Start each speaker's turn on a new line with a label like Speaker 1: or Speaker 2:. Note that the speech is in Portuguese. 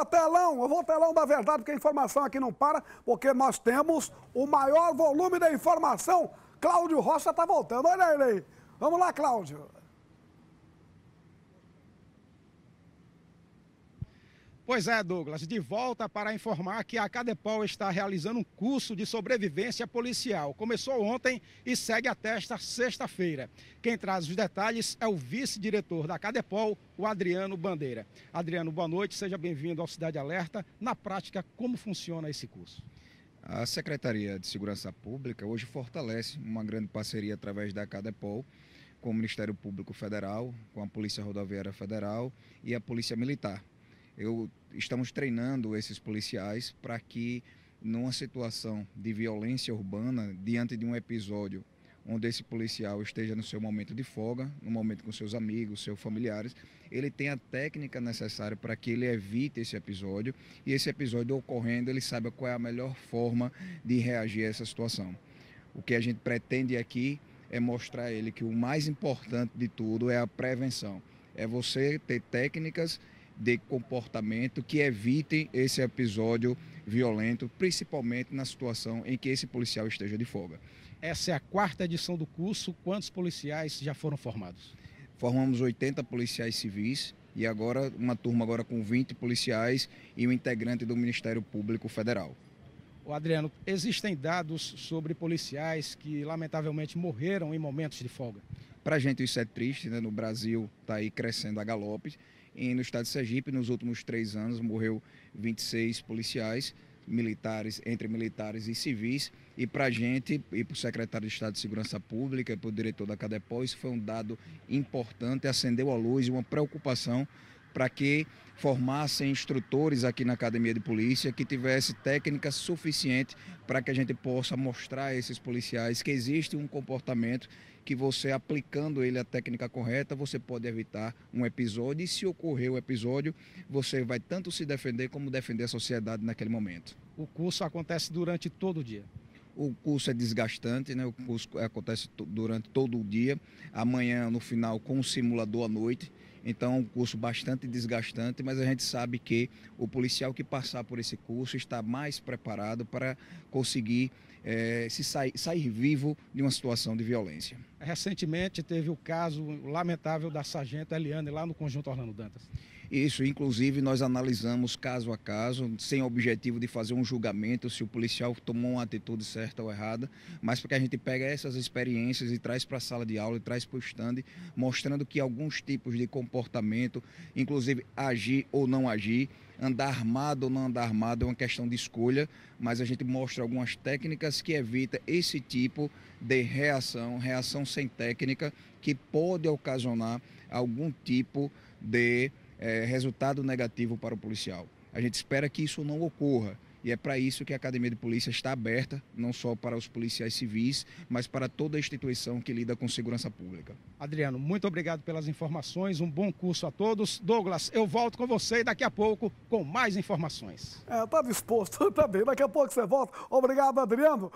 Speaker 1: Opa, telão! Eu vou telão da verdade, porque a informação aqui não para, porque nós temos o maior volume da informação. Cláudio Rocha está voltando, olha ele aí. Vamos lá, Cláudio. Pois é, Douglas, de volta para informar que a Cadepol está realizando um curso de sobrevivência policial. Começou ontem e segue até esta sexta-feira. Quem traz os detalhes é o vice-diretor da Cadepol, o Adriano Bandeira. Adriano, boa noite, seja bem-vindo ao
Speaker 2: Cidade Alerta. Na prática, como funciona esse curso? A Secretaria de Segurança Pública hoje fortalece uma grande parceria através da Cadepol com o Ministério Público Federal, com a Polícia Rodoviária Federal e a Polícia Militar. Eu estamos treinando esses policiais para que numa situação de violência urbana, diante de um episódio onde esse policial esteja no seu momento de folga, no momento com seus amigos, seus familiares, ele tem a técnica necessária para que ele evite esse episódio e esse episódio ocorrendo, ele saiba qual é a melhor forma de reagir a essa situação. O que a gente pretende aqui é mostrar a ele que o mais importante de tudo é a prevenção, é você ter técnicas de comportamento que evitem esse episódio violento, principalmente na situação em que esse policial esteja de folga.
Speaker 1: Essa é a quarta edição do curso. Quantos policiais já foram formados?
Speaker 2: Formamos 80 policiais civis e agora uma turma agora com 20 policiais e um integrante do Ministério Público Federal.
Speaker 1: O Adriano, existem dados sobre policiais que lamentavelmente morreram em momentos de folga?
Speaker 2: Para a gente isso é triste, né? no Brasil está aí crescendo a galope E no estado de Sergipe, nos últimos três anos, morreu 26 policiais, militares, entre militares e civis. E para a gente, e para o secretário de Estado de Segurança Pública, e para o diretor da Cadepol, isso foi um dado importante, acendeu a luz, uma preocupação para que formassem instrutores aqui na academia de polícia que tivesse técnica suficiente para que a gente possa mostrar a esses policiais que existe um comportamento que você aplicando ele a técnica correta você pode evitar um episódio e se ocorrer o um episódio você vai tanto se defender como defender a sociedade naquele momento. O curso acontece durante todo o dia. O curso é desgastante, né? O curso acontece durante todo o dia. Amanhã no final com o simulador à noite. Então, é um curso bastante desgastante, mas a gente sabe que o policial que passar por esse curso está mais preparado para conseguir é, se sair, sair vivo de uma situação de violência.
Speaker 1: Recentemente teve o caso lamentável da sargento Eliane lá no Conjunto Orlando Dantas.
Speaker 2: Isso, inclusive, nós analisamos caso a caso, sem o objetivo de fazer um julgamento se o policial tomou uma atitude certa ou errada, mas porque a gente pega essas experiências e traz para a sala de aula e traz para o stand, mostrando que alguns tipos de comportamento, inclusive agir ou não agir, andar armado ou não andar armado é uma questão de escolha, mas a gente mostra algumas técnicas que evita esse tipo de reação, reação sem técnica, que pode ocasionar algum tipo de é, resultado negativo para o policial. A gente espera que isso não ocorra. E é para isso que a Academia de Polícia está aberta, não só para os policiais civis, mas para toda a instituição que lida com segurança pública.
Speaker 1: Adriano, muito obrigado pelas informações, um bom curso a todos. Douglas, eu volto com você daqui a pouco com mais informações. É, está disposto, também. Tá bem, daqui a pouco você volta. Obrigado, Adriano.